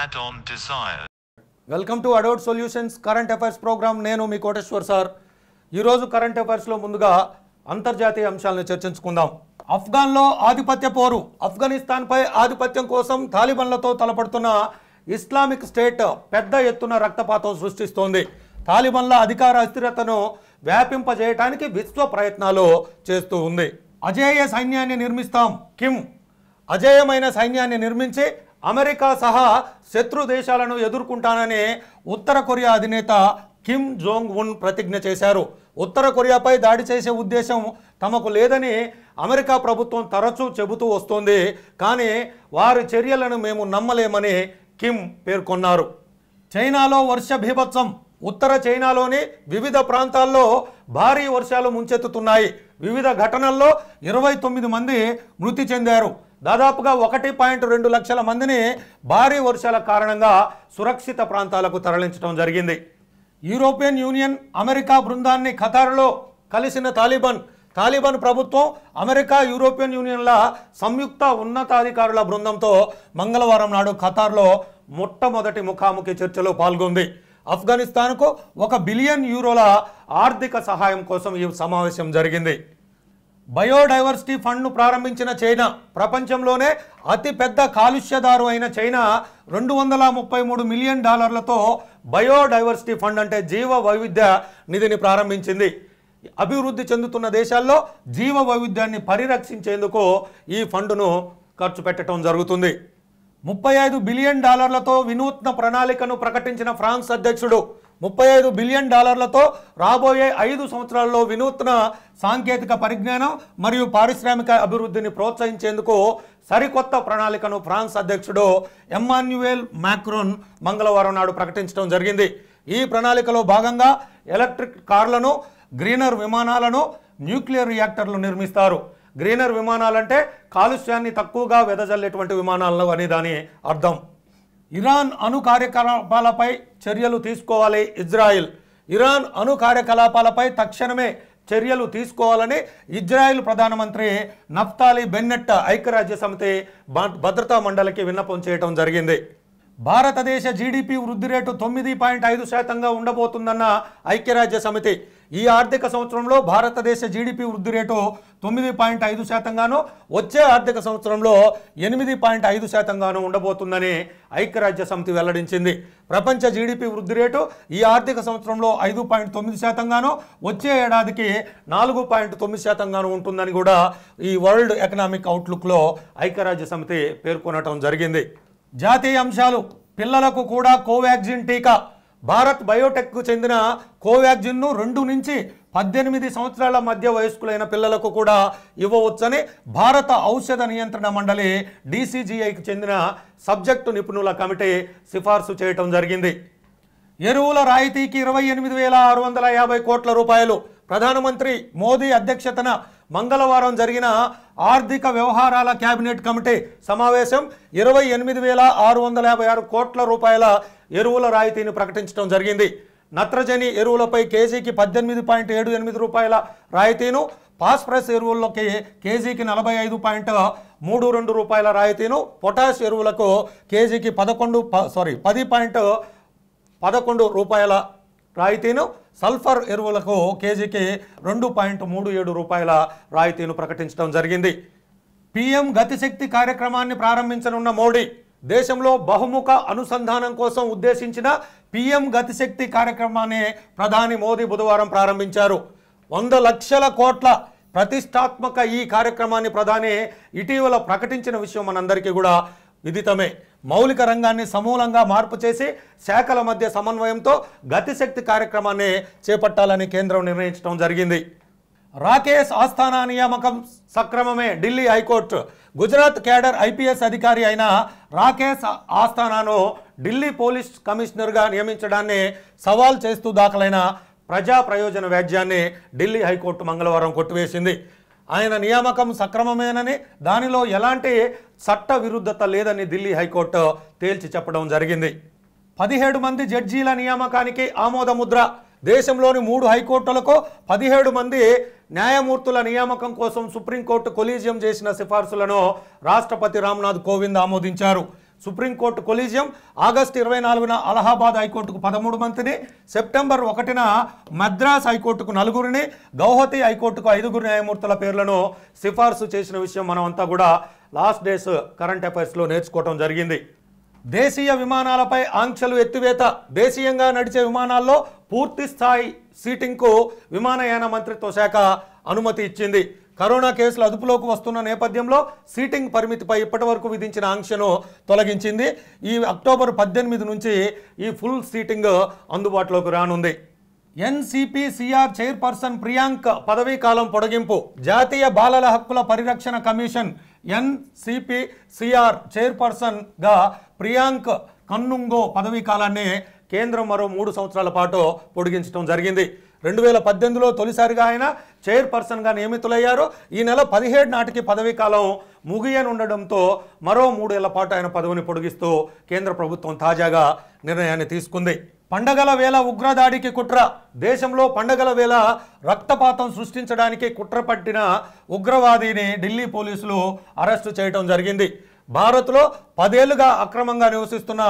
Add-on desires. Welcome to add on solutions current Affairs programme నేను మీ Koteswar sir ఈరోజు current అఫైర్స్లో ముందుగా అంతర్జాతీయ అంశాలను చర్చించుకుందాం ఆఫ్ఘాన్లో ఆధిపత్య పోరు ఆఫ్ఘనిస్తాన్పై ఆధిపత్యం కోసం తాలిబన్లతో తలపడుతున్న ఇస్లామిక్ స్టేట్ పెద్ద ఎత్తున రక్తపాతం సృష్టిస్తోంది తాలిబన్ల అధికార అస్థిరతను వ్యాపింపజేయటానికి విశ్వ ప్రయత్నాలు చేస్తూ ఉంది అజేయ సైన్యాన్ని నిర్మిస్తాం కిమ్ అజేయమైన సైన్యాన్ని నిర్మించి అమెరికా సహా శత్రు దేశాలను ఎదుర్కొంటానని ఉత్తర కొరియా అధినేత కిమ్ జోంగ్ ఉన్ ప్రతిజ్ఞ చేశారు ఉత్తర కొరియాపై దాడి చేసే ఉద్దేశం తమకు లేదని అమెరికా ప్రభుత్వం తరచూ చెబుతూ వస్తోంది కానీ వారి చర్యలను మేము నమ్మలేమని కిమ్ పేర్కొన్నారు చైనాలో వర్ష భీభత్సం ఉత్తర చైనాలోని వివిధ ప్రాంతాల్లో భారీ వర్షాలు ముంచెత్తుతున్నాయి వివిధ ఘటనల్లో ఇరవై తొమ్మిది మంది మృతి చెందారు దాదాపుగా ఒకటి పాయింట్ రెండు లక్షల మందిని భారీ వర్షాల కారణంగా సురక్షిత ప్రాంతాలకు తరలించడం జరిగింది యూరోపియన్ యూనియన్ అమెరికా బృందాన్ని ఖతార్లో కలిసిన తాలిబాన్ తాలిబాన్ ప్రభుత్వం అమెరికా యూరోపియన్ యూనియన్ల సంయుక్త ఉన్నతాధికారుల బృందంతో మంగళవారం నాడు ఖతార్లో మొట్టమొదటి ముఖాముఖి చర్చలో పాల్గొంది ఆఫ్ఘనిస్తాన్కు ఒక బిలియన్ యూరోల ఆర్థిక సహాయం కోసం ఈ సమావేశం జరిగింది బయోడైవర్సిటీ ఫండ్ను ప్రారంభించిన చైనా ప్రపంచంలోనే అతిపెద్ద కాలుష్యదారు అయిన చైనా రెండు వందల ముప్పై మూడు మిలియన్ డాలర్లతో బయోడైవర్సిటీ ఫండ్ అంటే జీవ వైవిధ్య నిధిని ప్రారంభించింది అభివృద్ధి చెందుతున్న దేశాల్లో జీవ వైవిధ్యాన్ని పరిరక్షించేందుకు ఈ ఫండ్ను ఖర్చు పెట్టడం జరుగుతుంది ముప్పై ఐదు బిలియన్ డాలర్లతో వినూత్న ప్రణాళికను ప్రకటించిన ఫ్రాన్స్ అధ్యక్షుడు ముప్పై ఐదు బిలియన్ డాలర్లతో రాబోయే ఐదు సంవత్సరాల్లో వినూత్న సాంకేతిక పరిజ్ఞానం మరియు పారిశ్రామిక అభివృద్ధిని ప్రోత్సహించేందుకు సరికొత్త ప్రణాళికను ఫ్రాన్స్ అధ్యక్షుడు ఎమ్మాన్యుయేల్ మ్యాక్రోన్ మంగళవారం నాడు ప్రకటించడం జరిగింది ఈ ప్రణాళికలో భాగంగా ఎలక్ట్రిక్ కార్లను గ్రీనర్ విమానాలను న్యూక్లియర్ రియాక్టర్లు నిర్మిస్తారు గ్రీనర్ విమానాలంటే కాలుష్యాన్ని తక్కువగా వెదజల్లేటువంటి విమానాలను అని దాని అర్థం ఇరాన్ అణు కార్యకలాపాలపై చర్యలు తీసుకోవాలి ఇజ్రాయిల్ ఇరాన్ అణు కార్యకలాపాలపై తక్షణమే చర్యలు తీసుకోవాలని ఇజ్రాయెల్ ప్రధానమంత్రి నఫ్తాలి బెన్నెట్ట ఐక్యరాజ్య సమితి భద్రతా మండలికి విన్నపం చేయడం జరిగింది భారతదేశ జీడిపి వృద్ధి రేటు తొమ్మిది పాయింట్ ఐదు శాతంగా ఉండబోతుందన్న ఐక్యరాజ్య సమితి ఈ ఆర్థిక సంవత్సరంలో భారతదేశ జీడిపి వృద్ధి రేటు తొమ్మిది పాయింట్ ఐదు శాతంగాను వచ్చే ఆర్థిక సంవత్సరంలో ఎనిమిది పాయింట్ ఐదు శాతంగాను ఉండబోతుందని ఐక్యరాజ్య సమితి వెల్లడించింది ప్రపంచ జీడిపి వృద్ధి రేటు ఈ ఆర్థిక సంవత్సరంలో ఐదు పాయింట్ తొమ్మిది శాతంగాను వచ్చే ఏడాదికి నాలుగు పాయింట్ తొమ్మిది శాతంగాను ఉంటుందని కూడా ఈ వరల్డ్ ఎకనామిక్ అవుట్లుక్లో ఐక్యరాజ్య సమితి పేర్కొనటం జరిగింది జాతీయ అంశాలు పిల్లలకు కూడా కోవాక్సిన్ టీకా భారత్ బయోటెక్కు చెందిన కోవాక్సిన్ను రెండు నుంచి పద్దెనిమిది సంవత్సరాల మధ్య వయస్కులైన పిల్లలకు కూడా ఇవ్వవచ్చని భారత ఔషధ నియంత్రణ మండలి డీసీజీఐకి చెందిన సబ్జెక్టు నిపుణుల కమిటీ సిఫార్సు చేయటం జరిగింది ఎరువుల రాయితీకి ఇరవై ఎనిమిది వేల ఆరు వందల యాభై కోట్ల రూపాయలు ప్రధానమంత్రి మోదీ అధ్యక్షతన మంగళవారం జరిగిన ఆర్థిక వ్యవహారాల కేబినెట్ కమిటీ సమావేశం ఇరవై ఎనిమిది వేల ఆరు వందల యాభై ఆరు కోట్ల రూపాయల ఎరువుల రాయితీని ప్రకటించడం జరిగింది నత్రజని ఎరువులపై కేజీకి పద్దెనిమిది పాయింట్ ఏడు ఎనిమిది రూపాయల రాయితీను ఫాస్ఫరస్ ఎరువుల్లోకి కేజీకి నలభై ఐదు పాయింట్ మూడు రెండు రూపాయల రాయితీను పొటాష్ ఎరువులకు కేజీకి పదకొండు సారీ పది పాయింట్ పదకొండు రూపాయల రాయితీను సల్ఫర్ ఎరువులకు కేజీకి రెండు పాయింట్ మూడు ఏడు రూపాయల రాయితీలు ప్రకటించడం జరిగింది పీఎం గతిశక్తి కార్యక్రమాన్ని ప్రారంభించనున్న మోడీ దేశంలో బహుముఖ అనుసంధానం కోసం ఉద్దేశించిన పీఎం గతిశక్తి కార్యక్రమాన్ని ప్రధాని మోదీ బుధవారం ప్రారంభించారు వంద లక్షల కోట్ల ప్రతిష్టాత్మక ఈ కార్యక్రమాన్ని ప్రధాని ఇటీవల ప్రకటించిన విషయం మనందరికీ కూడా విదితమే మౌలిక రంగాన్ని సమూలంగా మార్పు చేసి శాఖల మధ్య సమన్వయంతో గతిశక్తి కార్యక్రమాన్ని చేపట్టాలని కేంద్రం నిర్ణయించడం జరిగింది రాకేష్ ఆస్థానా నియామకం సక్రమమే Delhi high court Gujarat cadre IPS అధికారి అయిన రాకేష్ ఆస్థానాను ఢిల్లీ పోలీస్ కమిషనర్గా నియమించడాన్ని సవాల్ చేస్తూ దాఖలైన ప్రజా ప్రయోజన వ్యాజ్యాన్ని ఢిల్లీ హైకోర్టు మంగళవారం కొట్టివేసింది ఆయన నియామకం సక్రమమేనని దానిలో ఎలాంటి చట్ట విరుద్ధత లేదని ఢిల్లీ హైకోర్టు తేల్చి చెప్పడం జరిగింది పదిహేడు మంది జడ్జీల నియామకానికి ఆమోదముద్ర దేశంలోని మూడు హైకోర్టులకు పదిహేడు మంది న్యాయమూర్తుల నియామకం కోసం సుప్రీంకోర్టు కొలీజియం చేసిన సిఫార్సులను రాష్ట్రపతి రామ్నాథ్ కోవింద్ ఆమోదించారు సుప్రీంకోర్టు కొలీజియం ఆగస్టు ఇరవై నాలుగున అలహాబాద్ హైకోర్టుకు పదమూడు మందిని సెప్టెంబర్ ఒకటిన మద్రాస్ హైకోర్టుకు నలుగురిని గౌహతి హైకోర్టుకు ఐదుగురు న్యాయమూర్తుల పేర్లను సిఫార్సు చేసిన విషయం మనమంతా కూడా లాస్ట్ డేస్ కరెంట్ అఫైర్స్లో నేర్చుకోవడం జరిగింది దేశీయ విమానాలపై ఆంక్షలు ఎత్తివేత దేశీయంగా నడిచే విమానాల్లో పూర్తి స్థాయి సీటింగ్కు విమానయాన మంత్రిత్వ శాఖ అనుమతి ఇచ్చింది కరోనా కేసులు అదుపులోకి వస్తున్న నేపథ్యంలో సీటింగ్ పరిమితిపై ఇప్పటి వరకు విధించిన ఆంక్షను తొలగించింది ఈ అక్టోబర్ పద్దెనిమిది నుంచి ఈ ఫుల్ సీటింగ్ అందుబాటులోకి రానుంది ఎన్సిపిసిఆర్ చైర్పర్సన్ ప్రియాంక్ పదవీకాలం పొడగింపు జాతీయ బాలల హక్కుల పరిరక్షణ కమిషన్ ఎన్సిపి సిఆర్ చైర్పర్సన్గా ప్రియాంక్ కన్నుంగో పదవీ కాలాన్ని కేంద్రం మరో మూడు సంవత్సరాల పాటు పొడిగించడం జరిగింది రెండు వేల పద్దెనిమిదిలో తొలిసారిగా ఆయన చైర్పర్సన్గా నియమితులయ్యారు ఈ నెల పదిహేడు నాటికి పదవీకాలం ముగియనుండడంతో మరో మూడేళ్ల పాటు ఆయన పదవిని పొడిగిస్తూ కేంద్ర ప్రభుత్వం తాజాగా నిర్ణయాన్ని తీసుకుంది పండగల వేళ ఉగ్రదాడికి కుట్ర దేశంలో పండగల వేళ రక్తపాతం సృష్టించడానికి కుట్ర పట్టిన ఉగ్రవాదిని ఢిల్లీ పోలీసులు అరెస్టు చేయడం జరిగింది భారత్లో పదేళ్లుగా అక్రమంగా నివసిస్తున్న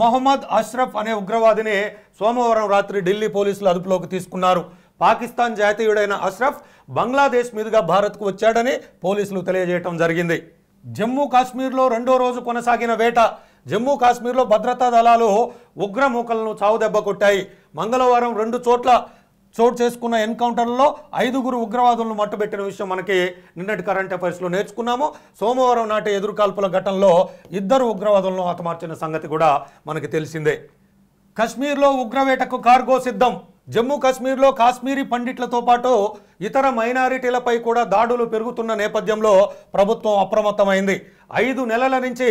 మొహమ్మద్ అష్రఫ్ అనే ఉగ్రవాదిని సోమవారం రాత్రి ఢిల్లీ పోలీసులు అదుపులోకి తీసుకున్నారు పాకిస్తాన్ జాతీయుడైన అష్రఫ్ బంగ్లాదేశ్ మీదుగా భారత్కు వచ్చాడని పోలీసులు తెలియజేయడం జరిగింది జమ్మూ కాశ్మీర్లో రెండో రోజు కొనసాగిన వేట జమ్మూ కాశ్మీర్లో భద్రతా దళాలు ఉగ్రమూకలను చావు కొట్టాయి మంగళవారం రెండు చోట్ల చోటు చేసుకున్న ఎన్కౌంటర్లో ఐదుగురు ఉగ్రవాదులను మట్టుబెట్టిన విషయం మనకి నిన్నటి కరెంట్ అఫైర్స్లో నేర్చుకున్నాము సోమవారం నాటి ఎదురుకాల్పుల ఘటనలో ఇద్దరు ఉగ్రవాదులను హతమార్చిన సంగతి కూడా మనకి తెలిసిందే కశ్మీర్లో ఉగ్రవేటకు కార్గో సిద్ధం జమ్మూ కాశ్మీర్లో కాశ్మీరీ పండిట్లతో పాటు ఇతర మైనారిటీలపై కూడా దాడులు పెరుగుతున్న నేపథ్యంలో ప్రభుత్వం అప్రమత్తమైంది ఐదు నెలల నుంచి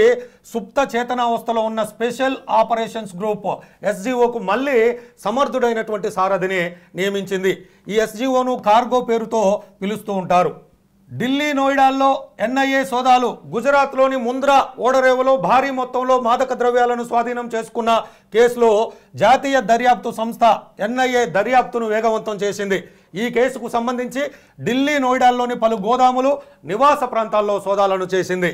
సుప్త చేతనావస్థలో ఉన్న స్పెషల్ ఆపరేషన్స్ గ్రూప్ ఎస్జీఓకు మళ్ళీ సమర్థుడైనటువంటి సారథిని నియమించింది ఈ ఎస్జీఓను కార్గో పేరుతో పిలుస్తూ ఉంటారు ఢిల్లీ నోయిడాల్లో ఎన్ఐఏ సోదాలు గుజరాత్లోని ముంద్రా ఓడరేవులో భారీ మొత్తంలో మాదక ద్రవ్యాలను స్వాధీనం చేసుకున్న కేసులో జాతీయ దర్యాప్తు సంస్థ ఎన్ఐఏ దర్యాప్తును వేగవంతం చేసింది ఈ కేసుకు సంబంధించి ఢిల్లీ నోయిడాల్లోని పలు గోదాములు నివాస ప్రాంతాల్లో సోదాలను చేసింది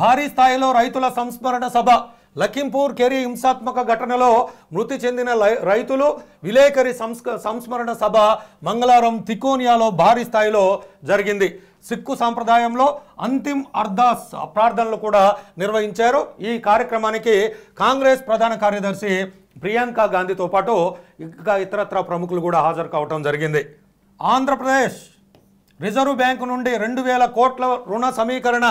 భారీ స్థాయిలో రైతుల సంస్మరణ సభ లఖింపూర్ కెరీ హింసాత్మక ఘటనలో మృతి చెందిన రైతులు విలేకరి సంస్మరణ సభ మంగళవారం తికోనియాలో భారీ స్థాయిలో జరిగింది సిక్కు సాంప్రదాయంలో అంతిమ్ అర్దాస్ ప్రార్థనలు కూడా నిర్వహించారు ఈ కార్యక్రమానికి కాంగ్రెస్ ప్రధాన కార్యదర్శి ప్రియాంక గాంధీతో పాటు ఇంకా ఇతరత్ర ప్రముఖులు కూడా హాజరు కావటం జరిగింది ఆంధ్రప్రదేశ్ రిజర్వ్ బ్యాంకు నుండి రెండు వేల కోట్ల రుణ సమీకరణ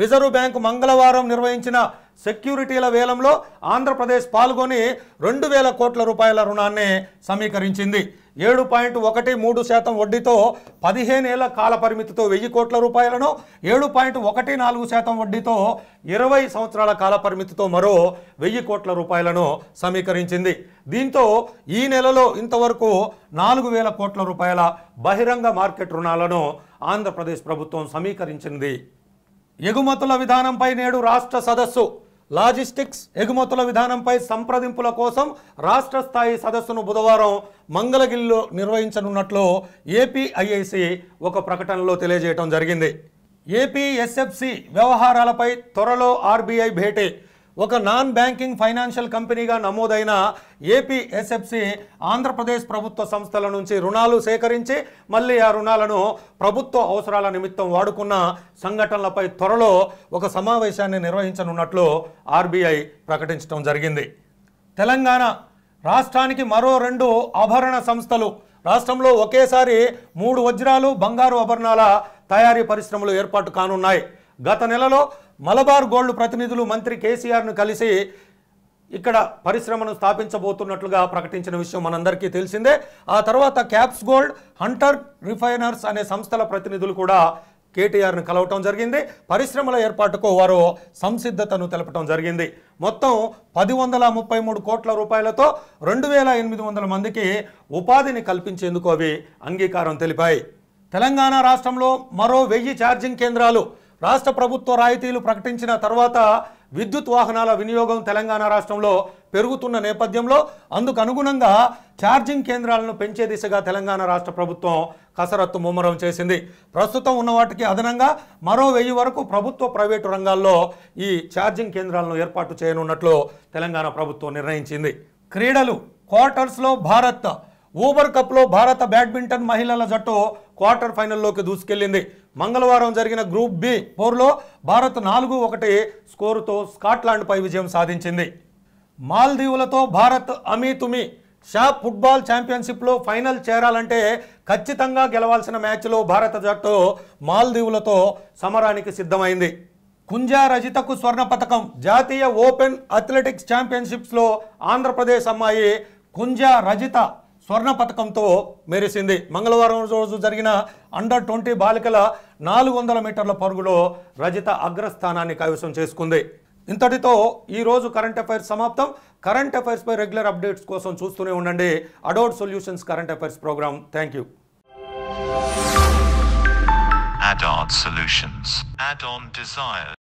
రిజర్వ్ బ్యాంకు మంగళవారం నిర్వహించిన సెక్యూరిటీల వేలంలో ఆంధ్రప్రదేశ్ పాల్గొని రెండు వేల కోట్ల రూపాయల రుణాన్ని సమీకరించింది ఏడు పాయింట్ ఒకటి మూడు శాతం వడ్డీతో పదిహేనేళ్ల కాల పరిమితితో వెయ్యి కోట్ల రూపాయలను ఏడు పాయింట్ ఒకటి నాలుగు శాతం వడ్డీతో ఇరవై సంవత్సరాల కాల పరిమితితో మరో వెయ్యి కోట్ల రూపాయలను సమీకరించింది దీంతో ఈ నెలలో ఇంతవరకు నాలుగు వేల కోట్ల రూపాయల బహిరంగ మార్కెట్ రుణాలను ఆంధ్రప్రదేశ్ ప్రభుత్వం సమీకరించింది ఎగుమతుల విధానంపై నేడు రాష్ట్ర సదస్సు లాజిస్టిక్స్ ఎగుమతుల విధానంపై సంప్రదింపుల కోసం రాష్ట్ర స్థాయి సదస్సును బుధవారం మంగళగిరిలో నిర్వహించనున్నట్లు ఏపీఐఐసి ఒక ప్రకటనలో తెలియజేయడం జరిగింది ఏపీఎస్ఎఫ్సి వ్యవహారాలపై త్వరలో ఆర్బీఐ భేటీ ఒక నాన్ బ్యాంకింగ్ ఫైనాన్షియల్ కంపెనీగా నమోదైన ఏపీఎస్ఎఫ్సి ఆంధ్రప్రదేశ్ ప్రభుత్వ సంస్థల నుంచి రుణాలు సేకరించి మళ్ళీ ఆ రుణాలను ప్రభుత్వ అవసరాల నిమిత్తం వాడుకున్న సంఘటనలపై త్వరలో ఒక సమావేశాన్ని నిర్వహించనున్నట్లు ఆర్బీఐ ప్రకటించడం జరిగింది తెలంగాణ రాష్ట్రానికి మరో రెండు ఆభరణ సంస్థలు రాష్ట్రంలో ఒకేసారి మూడు వజ్రాలు బంగారు ఆభరణాల తయారీ పరిశ్రమలు ఏర్పాటు కానున్నాయి గత నెలలో మలబార్ గోల్డ్ ప్రతినిధులు మంత్రి కేసీఆర్ను కలిసి ఇక్కడ పరిశ్రమను స్థాపించబోతున్నట్లుగా ప్రకటించిన విషయం మనందరికీ తెలిసిందే ఆ తర్వాత క్యాప్స్ గోల్డ్ హంటర్ రిఫైనర్స్ అనే సంస్థల ప్రతినిధులు కూడా కేటీఆర్ను కలవటం జరిగింది పరిశ్రమల ఏర్పాటుకు వారు సంసిద్ధతను తెలపటం జరిగింది మొత్తం పది వందల ముప్పై మూడు కోట్ల రూపాయలతో రెండు వేల ఎనిమిది వందల మందికి ఉపాధిని కల్పించేందుకు అవి అంగీకారం తెలిపాయి తెలంగాణ రాష్ట్రంలో మరో వెయ్యి ఛార్జింగ్ కేంద్రాలు రాష్ట్ర ప్రభుత్వ రాయితీలు ప్రకటించిన తర్వాత విద్యుత్ వాహనాల వినియోగం తెలంగాణ రాష్ట్రంలో పెరుగుతున్న నేపథ్యంలో అందుకు అనుగుణంగా ఛార్జింగ్ కేంద్రాలను పెంచే దిశగా తెలంగాణ రాష్ట్ర ప్రభుత్వం కసరత్తు ముమ్మరం చేసింది ప్రస్తుతం ఉన్న వాటికి అదనంగా మరో వెయ్యి వరకు ప్రభుత్వ ప్రైవేటు రంగాల్లో ఈ ఛార్జింగ్ కేంద్రాలను ఏర్పాటు చేయనున్నట్లు తెలంగాణ ప్రభుత్వం నిర్ణయించింది క్రీడలు క్వార్టర్స్లో భారత్ ఊబర్ కప్లో భారత బ్యాడ్మింటన్ మహిళల జట్టు క్వార్టర్ ఫైనల్లోకి దూసుకెళ్లింది మంగళవారం జరిగిన గ్రూప్ బి పోర్లో భారత్ నాలుగు ఒకటి స్కోరుతో స్కాట్లాండ్పై విజయం సాధించింది మాల్దీవులతో భారత్ అమీతుమి షా ఫుట్బాల్ ఛాంపియన్షిప్లో ఫైనల్ చేరాలంటే ఖచ్చితంగా గెలవాల్సిన మ్యాచ్లో భారత జట్టు మాల్దీవులతో సమరానికి సిద్ధమైంది కుంజా రజితకు స్వర్ణ పథకం జాతీయ ఓపెన్ అథ్లెటిక్స్ ఛాంపియన్షిప్స్లో ఆంధ్రప్రదేశ్ అమ్మాయి కుంజా రజిత స్వర్ణ పథకంతో మెరిసింది మంగళవారం రోజు జరిగిన అండర్ ట్వంటీ బాలికల నాలుగు వందల మీటర్ల పరుగులో రజిత అగ్రస్థానాన్ని కైవసం చేసుకుంది ఇంతటితో ఈరోజు కరెంట్ అఫైర్స్ సమాప్తం కరెంట్ అఫైర్స్పై రెగ్యులర్ అప్డేట్స్ కోసం చూస్తూనే ఉండండి add on solutions current affairs programme thank you Add-on solutions, add-on